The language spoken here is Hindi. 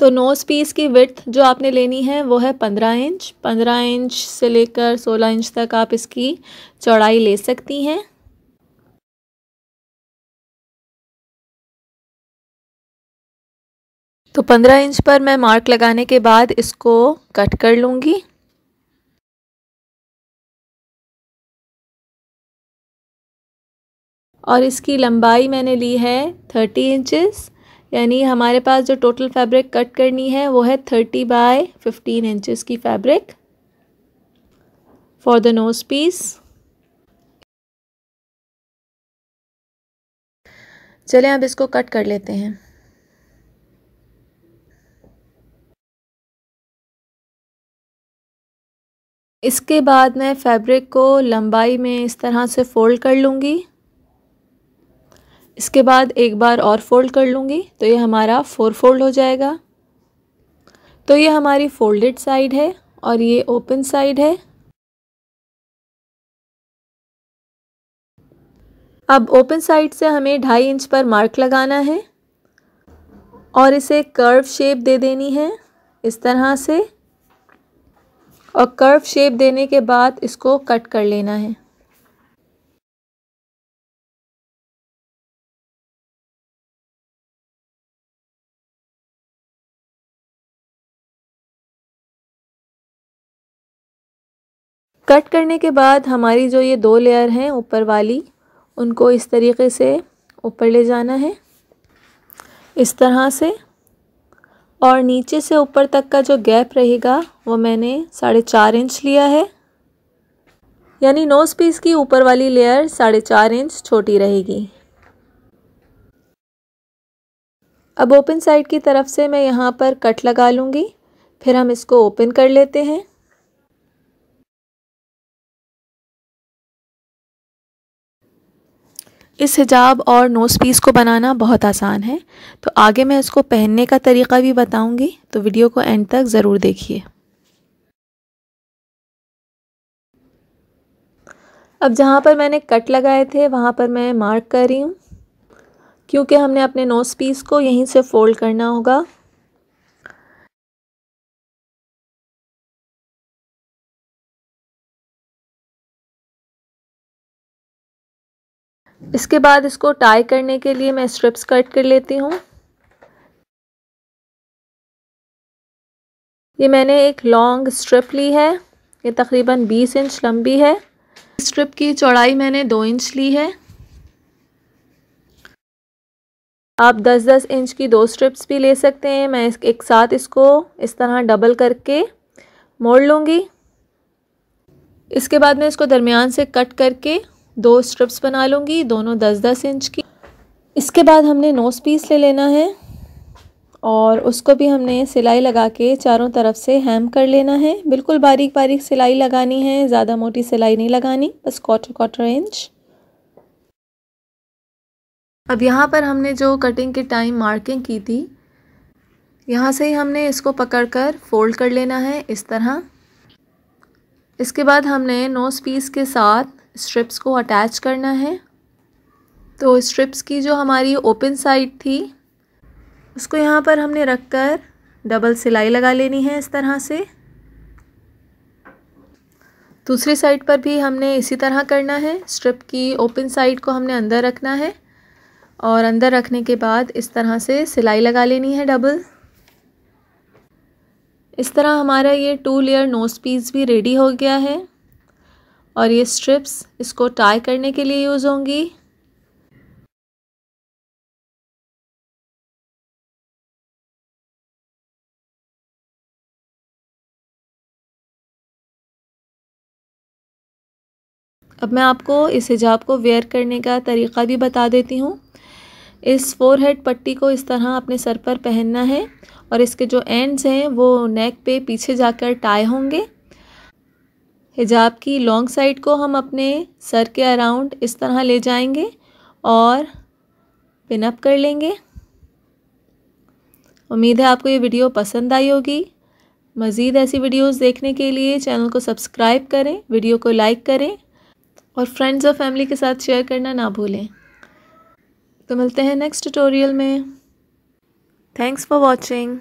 तो नोज़ पीस की विथ जो आपने लेनी है वो है पंद्रह इंच पंद्रह इंच से लेकर सोलह इंच तक आप इसकी चौड़ाई ले सकती हैं तो पंद्रह इंच पर मैं मार्क लगाने के बाद इसको कट कर लूँगी और इसकी लंबाई मैंने ली है थर्टी इंचज़ यानी हमारे पास जो टोटल फैब्रिक कट करनी है वो है थर्टी बाय फिफ्टीन इंचज़ की fabric for the nose piece चलें अब इसको कट कर लेते हैं इसके बाद मैं फैब्रिक को लंबाई में इस तरह से फ़ोल्ड कर लूँगी इसके बाद एक बार और फोल्ड कर लूँगी तो ये हमारा फोर फोल्ड हो जाएगा तो ये हमारी फोल्डेड साइड है और ये ओपन साइड है अब ओपन साइड से हमें ढाई इंच पर मार्क लगाना है और इसे कर्व शेप दे देनी है इस तरह से और कर्व शेप देने के बाद इसको कट कर लेना है कट करने के बाद हमारी जो ये दो लेयर हैं ऊपर वाली उनको इस तरीके से ऊपर ले जाना है इस तरह से और नीचे से ऊपर तक का जो गैप रहेगा वो मैंने साढ़े चार इंच लिया है यानी नोज़ पीस की ऊपर वाली लेयर साढ़े चार इंच छोटी रहेगी अब ओपन साइड की तरफ से मैं यहाँ पर कट लगा लूँगी फिर हम इसको ओपन कर लेते हैं इस हिजाब और नोज़ पीस को बनाना बहुत आसान है तो आगे मैं इसको पहनने का तरीका भी बताऊंगी तो वीडियो को एंड तक ज़रूर देखिए अब जहाँ पर मैंने कट लगाए थे वहाँ पर मैं मार्क कर रही हूँ क्योंकि हमने अपने नोज़ पीस को यहीं से फ़ोल्ड करना होगा इसके बाद इसको टाई करने के लिए मैं स्ट्रिप्स कट कर लेती हूँ ये मैंने एक लॉन्ग स्ट्रिप ली है ये तकरीबन 20 इंच लंबी है स्ट्रिप की चौड़ाई मैंने दो इंच ली है आप 10-10 इंच की दो स्ट्रिप्स भी ले सकते हैं मैं एक साथ इसको इस तरह डबल करके मोड़ लूँगी इसके बाद मैं इसको दरमियान से कट करके दो स्ट्रिप्स बना लूँगी दोनों दस दस इंच की इसके बाद हमने नोस पीस ले लेना है और उसको भी हमने सिलाई लगा के चारों तरफ से हैम कर लेना है बिल्कुल बारीक बारीक सिलाई लगानी है ज़्यादा मोटी सिलाई नहीं लगानी बस क्वार्टर क्वार्टर इंच अब यहाँ पर हमने जो कटिंग के टाइम मार्किंग की थी यहाँ से ही हमने इसको पकड़कर फोल्ड कर लेना है इस तरह इसके बाद हमने नोस पीस के साथ स्ट्रिप्स को अटैच करना है तो स्ट्रिप्स की जो हमारी ओपन साइड थी उसको यहाँ पर हमने रख कर डबल सिलाई लगा लेनी है इस तरह से दूसरी साइड पर भी हमने इसी तरह करना है स्ट्रिप की ओपन साइड को हमने अंदर रखना है और अंदर रखने के बाद इस तरह से सिलाई लगा लेनी है डबल इस तरह हमारा ये टू लेयर नोज़ पीस भी रेडी हो गया है और ये स्ट्रिप्स इसको टाई करने के लिए यूज़ होंगी अब मैं आपको इस हिजाब को वेयर करने का तरीक़ा भी बता देती हूँ इस फोर हेड पट्टी को इस तरह अपने सर पर पहनना है और इसके जो एंड्स हैं वो नेक पे पीछे जाकर टाई होंगे हिजाब की लॉन्ग साइड को हम अपने सर के अराउंड इस तरह ले जाएंगे और पिनअप कर लेंगे उम्मीद है आपको ये वीडियो पसंद आई होगी मज़ीद ऐसी वीडियोस देखने के लिए चैनल को सब्सक्राइब करें वीडियो को लाइक करें और फ्रेंड्स और फैमिली के साथ शेयर करना ना भूलें तो मिलते हैं नेक्स्ट ट्यूटोरियल में थैंक्स फॉर वॉचिंग